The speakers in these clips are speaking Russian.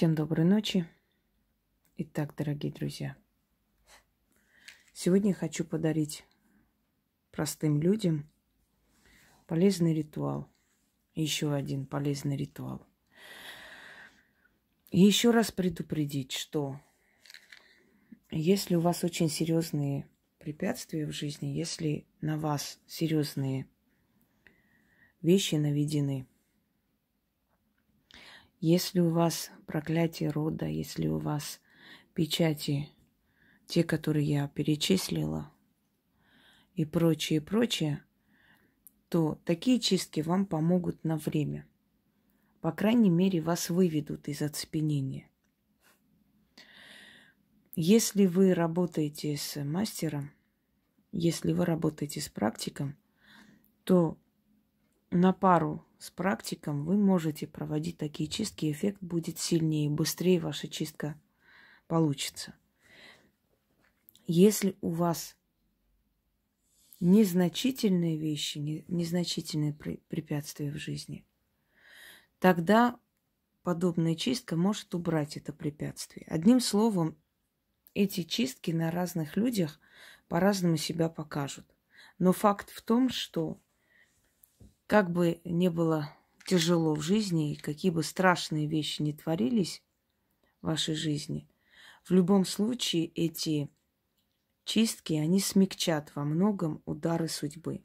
Всем доброй ночи. Итак, дорогие друзья, сегодня хочу подарить простым людям полезный ритуал. Еще один полезный ритуал. И еще раз предупредить, что если у вас очень серьезные препятствия в жизни, если на вас серьезные вещи наведены, если у вас проклятие рода, если у вас печати, те, которые я перечислила, и прочее, прочее, то такие чистки вам помогут на время. По крайней мере, вас выведут из оцепенения. Если вы работаете с мастером, если вы работаете с практиком, то на пару с практиком вы можете проводить такие чистки, эффект будет сильнее, быстрее ваша чистка получится. Если у вас незначительные вещи, незначительные препятствия в жизни, тогда подобная чистка может убрать это препятствие. Одним словом, эти чистки на разных людях по-разному себя покажут. Но факт в том, что как бы не было тяжело в жизни и какие бы страшные вещи не творились в вашей жизни, в любом случае эти чистки, они смягчат во многом удары судьбы.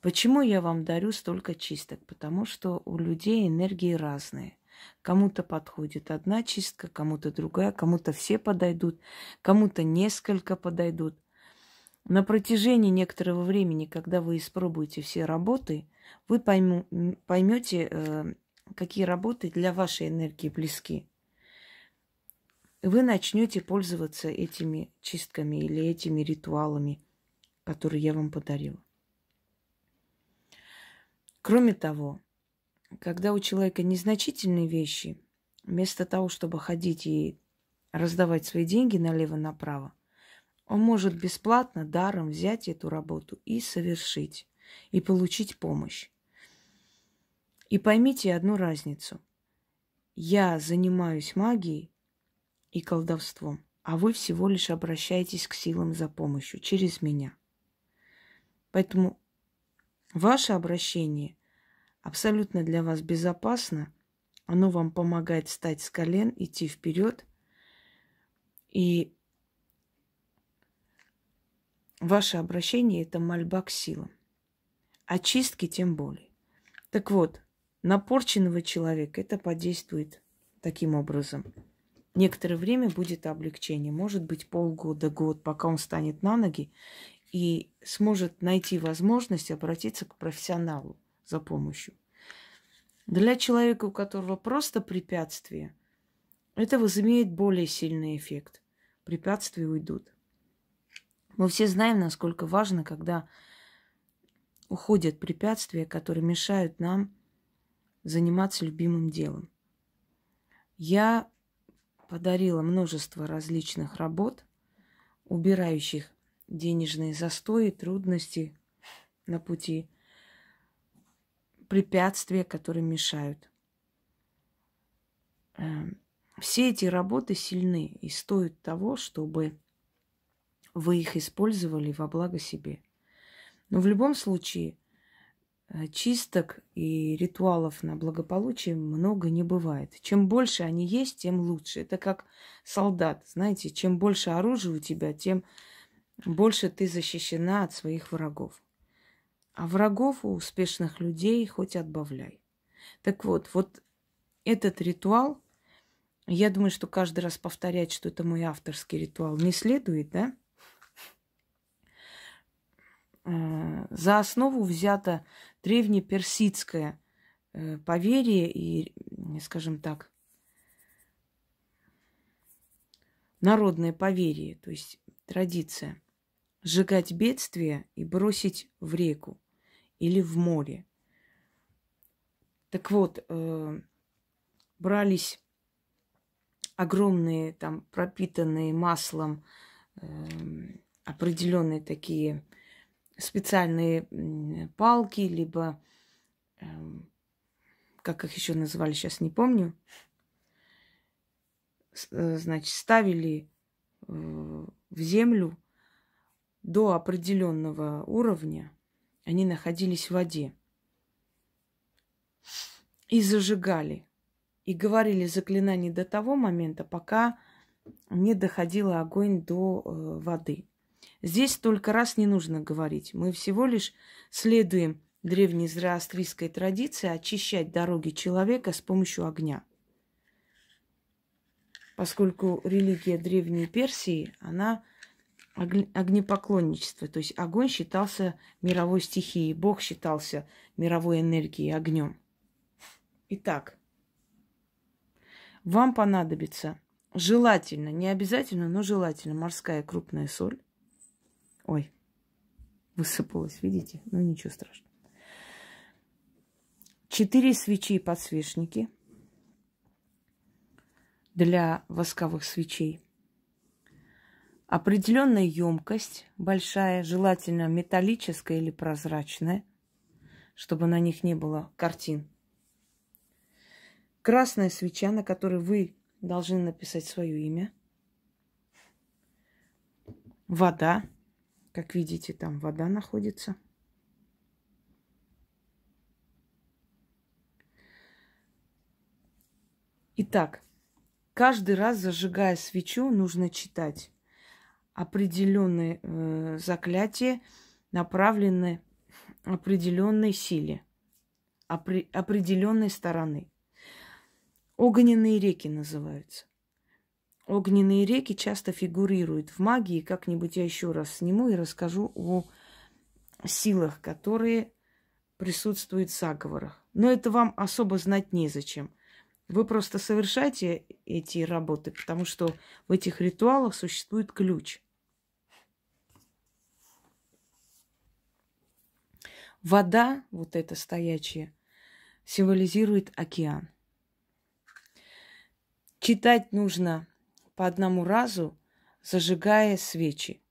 Почему я вам дарю столько чисток? Потому что у людей энергии разные. Кому-то подходит одна чистка, кому-то другая, кому-то все подойдут, кому-то несколько подойдут. На протяжении некоторого времени, когда вы испробуете все работы, вы пойму, поймете, э, какие работы для вашей энергии близки. Вы начнете пользоваться этими чистками или этими ритуалами, которые я вам подарила. Кроме того, когда у человека незначительные вещи, вместо того, чтобы ходить и раздавать свои деньги налево-направо, он может бесплатно, даром взять эту работу и совершить и получить помощь. И поймите одну разницу. Я занимаюсь магией и колдовством, а вы всего лишь обращаетесь к силам за помощью через меня. Поэтому ваше обращение абсолютно для вас безопасно, оно вам помогает встать с колен, идти вперед, и ваше обращение – это мольба к силам очистки тем более. Так вот, на порченного человека это подействует таким образом. Некоторое время будет облегчение, может быть полгода, год, пока он станет на ноги и сможет найти возможность обратиться к профессионалу за помощью. Для человека, у которого просто препятствие, это возымеет более сильный эффект. Препятствия уйдут. Мы все знаем, насколько важно, когда уходят препятствия, которые мешают нам заниматься любимым делом. Я подарила множество различных работ, убирающих денежные застои, трудности на пути, препятствия, которые мешают. Эм, все эти работы сильны и стоят того, чтобы вы их использовали во благо себе – но в любом случае, э, чисток и ритуалов на благополучие много не бывает. Чем больше они есть, тем лучше. Это как солдат, знаете, чем больше оружия у тебя, тем больше ты защищена от своих врагов. А врагов у успешных людей хоть отбавляй. Так вот, вот этот ритуал, я думаю, что каждый раз повторять, что это мой авторский ритуал, не следует, да? Э, за основу взято древнеперсидское э, поверье и, скажем так, народное поверье, то есть традиция сжигать бедствие и бросить в реку или в море. Так вот, э, брались огромные, там пропитанные маслом эм, определенные такие специальные палки, либо эм, как их еще называли, сейчас не помню. Э, значит, ставили э, в землю до определенного уровня. Они находились в воде. И зажигали. И говорили заклинание до того момента, пока не доходил огонь до э, воды. Здесь только раз не нужно говорить. Мы всего лишь следуем древней зороастрийской традиции очищать дороги человека с помощью огня. Поскольку религия Древней Персии, она огнепоклонничество, то есть огонь считался мировой стихией, Бог считался мировой энергией, огнем. Итак, вам понадобится желательно, не обязательно, но желательно морская крупная соль, Ой, высыпалась, видите? Ну, ничего страшного. Четыре свечи и подсвечники для восковых свечей. Определенная емкость большая, желательно металлическая или прозрачная, чтобы на них не было картин. Красная свеча, на которой вы должны написать свое имя. Вода, как видите, там вода находится. Итак, каждый раз, зажигая свечу, нужно читать. Определенные э, заклятия направленные определенной силе, опре- определенной стороны. Огненные реки называются. Огненные реки часто фигурируют в магии. Как-нибудь я еще раз сниму и расскажу о силах, которые присутствуют в заговорах. Но это вам особо знать незачем. Вы просто совершайте эти работы, потому что в этих ритуалах существует ключ. Вода, вот эта стоячая, символизирует океан. Читать нужно по одному разу, зажигая свечи.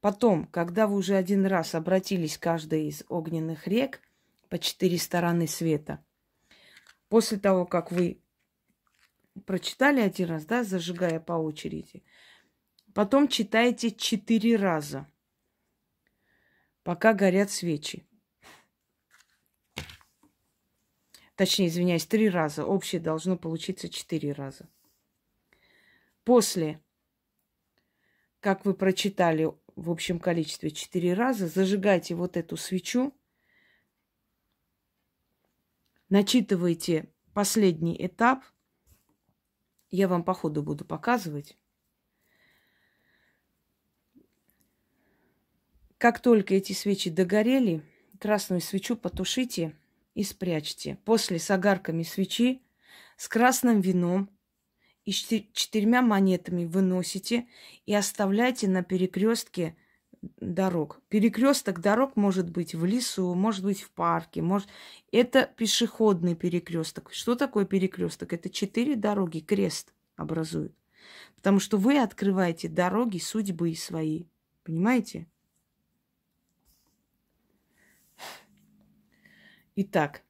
Потом, когда вы уже один раз обратились к каждой из огненных рек по четыре стороны света, после того, как вы прочитали один раз, да, зажигая по очереди, потом читайте четыре раза, пока горят свечи. Точнее, извиняюсь, три раза. Общее должно получиться четыре раза. После, как вы прочитали в общем количестве четыре раза, зажигайте вот эту свечу, начитывайте последний этап. Я вам по ходу буду показывать. Как только эти свечи догорели, красную свечу потушите и спрячьте. После с огарками свечи, с красным вином и четырьмя монетами выносите и оставляете на перекрестке дорог. Перекресток дорог может быть в лесу, может быть в парке, может... Это пешеходный перекресток. Что такое перекресток? Это четыре дороги, крест образуют, Потому что вы открываете дороги судьбы свои. Понимаете? Итак,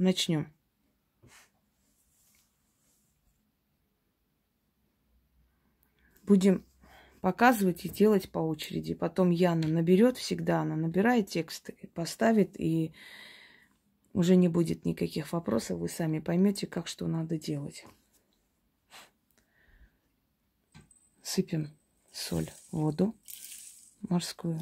Начнем. Будем показывать и делать по очереди. Потом Яна наберет всегда, она набирает тексты, поставит, и уже не будет никаких вопросов, вы сами поймете, как что надо делать. Сыпем соль, воду морскую.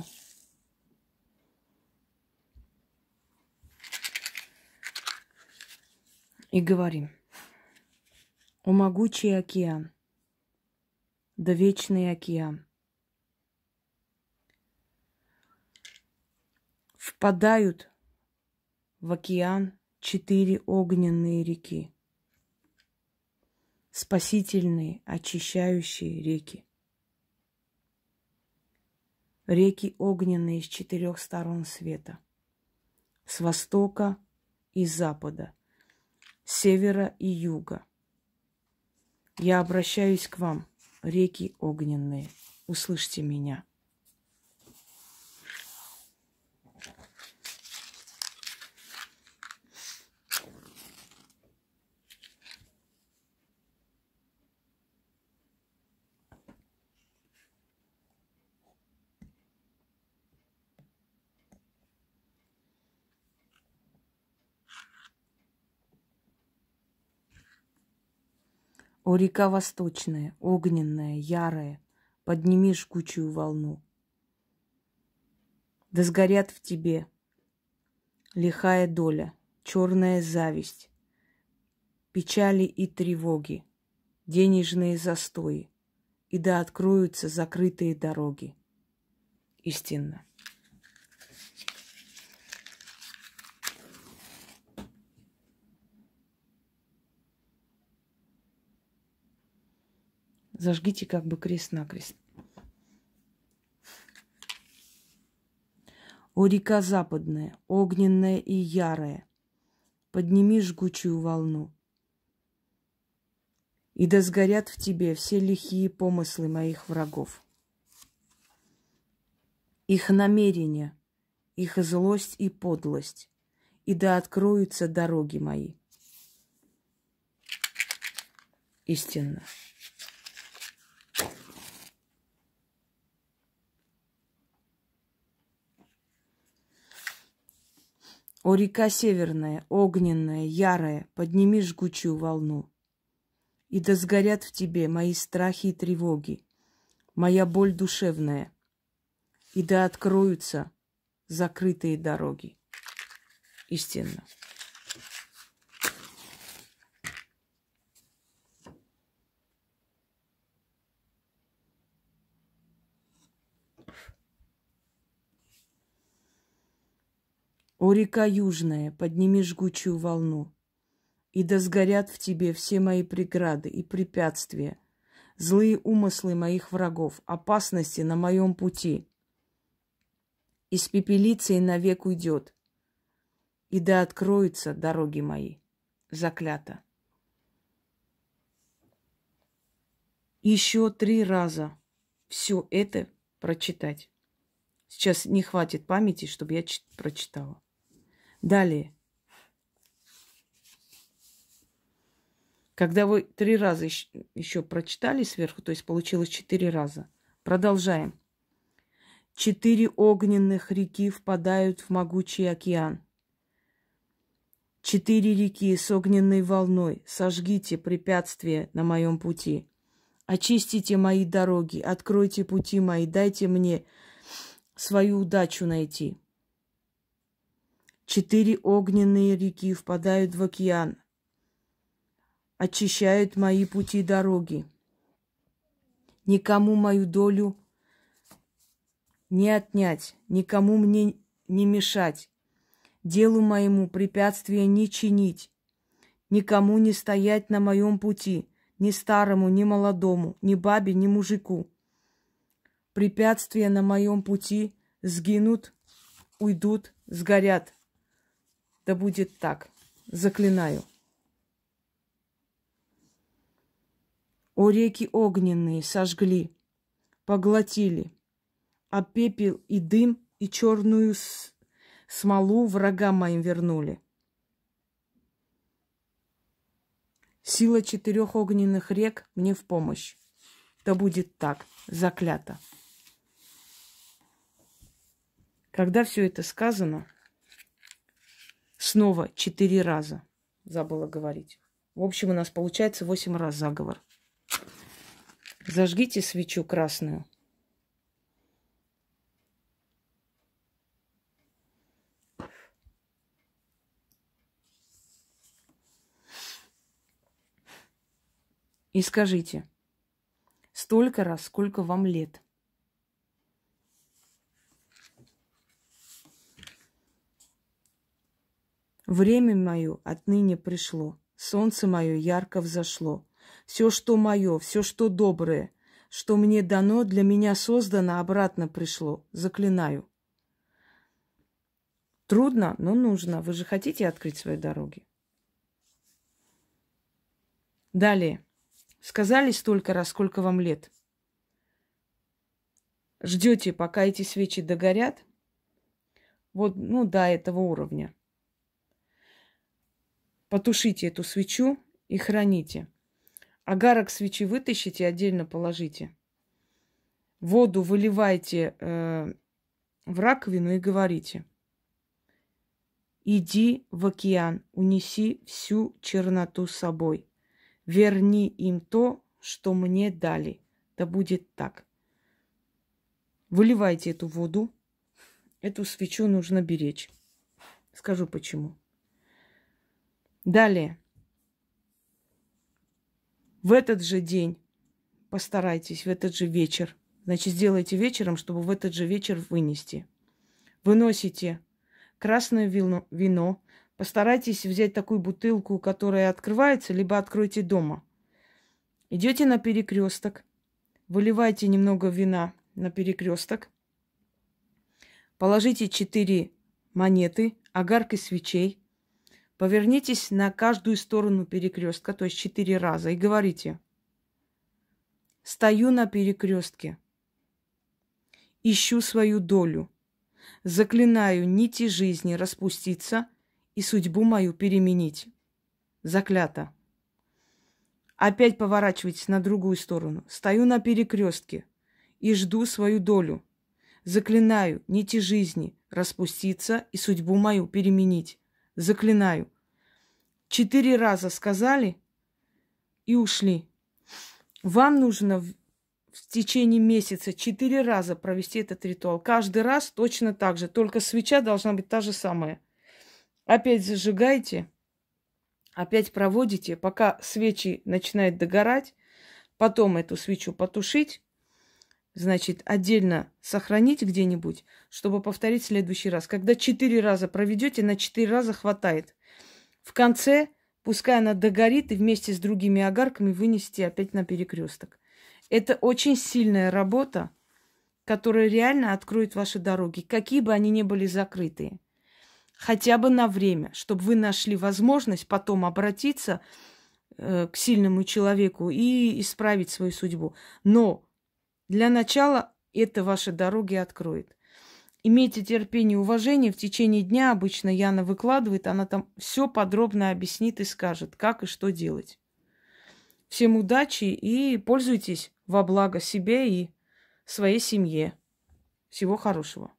и говорим. О могучий океан, да вечный океан, впадают в океан четыре огненные реки, спасительные, очищающие реки. Реки огненные с четырех сторон света, с востока и запада – севера и юга. Я обращаюсь к вам, реки огненные, услышьте меня. О, река восточная, огненная, ярая, подними жгучую волну. Да сгорят в тебе лихая доля, черная зависть, печали и тревоги, денежные застои, и да откроются закрытые дороги. Истинно. Зажгите как бы крест-накрест. О, река западная, огненная и ярая, подними жгучую волну. И да сгорят в тебе все лихие помыслы моих врагов. Их намерения, их злость и подлость, и да откроются дороги мои. Истинно. О, река северная, огненная, ярая, подними жгучую волну. И да сгорят в тебе мои страхи и тревоги, моя боль душевная, и да откроются закрытые дороги. Истинно. О, река южная, подними жгучую волну, и да сгорят в тебе все мои преграды и препятствия, злые умыслы моих врагов, опасности на моем пути. Из пепелицей и навек уйдет, и да откроются дороги мои, заклято. Еще три раза все это прочитать. Сейчас не хватит памяти, чтобы я прочитала. Далее. Когда вы три раза еще прочитали сверху, то есть получилось четыре раза. Продолжаем. Четыре огненных реки впадают в могучий океан. Четыре реки с огненной волной, сожгите препятствия на моем пути. Очистите мои дороги, откройте пути мои, дайте мне свою удачу найти. Четыре огненные реки впадают в океан, очищают мои пути и дороги. Никому мою долю не отнять, никому мне не мешать, делу моему препятствия не чинить, никому не стоять на моем пути, ни старому, ни молодому, ни бабе, ни мужику. Препятствия на моем пути сгинут, уйдут, сгорят. Да будет так. Заклинаю. О реки огненные сожгли, поглотили, а пепел и дым и черную смолу врагам моим вернули. Сила четырех огненных рек мне в помощь. Да будет так, заклято. Когда все это сказано, Снова четыре раза забыла говорить. В общем, у нас получается восемь раз заговор. Зажгите свечу красную. И скажите, столько раз, сколько вам лет – Время мое отныне пришло, солнце мое ярко взошло. Все, что мое, все, что доброе, что мне дано, для меня создано, обратно пришло. Заклинаю. Трудно, но нужно. Вы же хотите открыть свои дороги? Далее. Сказали столько раз, сколько вам лет. Ждете, пока эти свечи догорят. Вот, ну, до этого уровня потушите эту свечу и храните. Агарок свечи вытащите и отдельно положите. Воду выливайте э, в раковину и говорите. Иди в океан, унеси всю черноту с собой. Верни им то, что мне дали. Да будет так. Выливайте эту воду. Эту свечу нужно беречь. Скажу почему. Далее. В этот же день постарайтесь, в этот же вечер. Значит, сделайте вечером, чтобы в этот же вечер вынести. Выносите красное вино, вино. Постарайтесь взять такую бутылку, которая открывается, либо откройте дома. Идете на перекресток, выливайте немного вина на перекресток, положите четыре монеты, огарки свечей – Повернитесь на каждую сторону перекрестка, то есть четыре раза, и говорите. Стою на перекрестке. Ищу свою долю. Заклинаю нити жизни распуститься и судьбу мою переменить. Заклято. Опять поворачивайтесь на другую сторону. Стою на перекрестке и жду свою долю. Заклинаю нити жизни распуститься и судьбу мою переменить. Заклинаю. Четыре раза сказали и ушли. Вам нужно в, течение месяца четыре раза провести этот ритуал. Каждый раз точно так же, только свеча должна быть та же самая. Опять зажигайте, опять проводите, пока свечи начинают догорать, потом эту свечу потушить, значит, отдельно сохранить где-нибудь, чтобы повторить в следующий раз. Когда четыре раза проведете, на четыре раза хватает. В конце, пускай она догорит, и вместе с другими огарками вынести опять на перекресток. Это очень сильная работа, которая реально откроет ваши дороги, какие бы они ни были закрытые. Хотя бы на время, чтобы вы нашли возможность потом обратиться э, к сильному человеку и исправить свою судьбу. Но для начала это ваши дороги откроет. Имейте терпение и уважение. В течение дня обычно Яна выкладывает, она там все подробно объяснит и скажет, как и что делать. Всем удачи и пользуйтесь во благо себе и своей семье. Всего хорошего.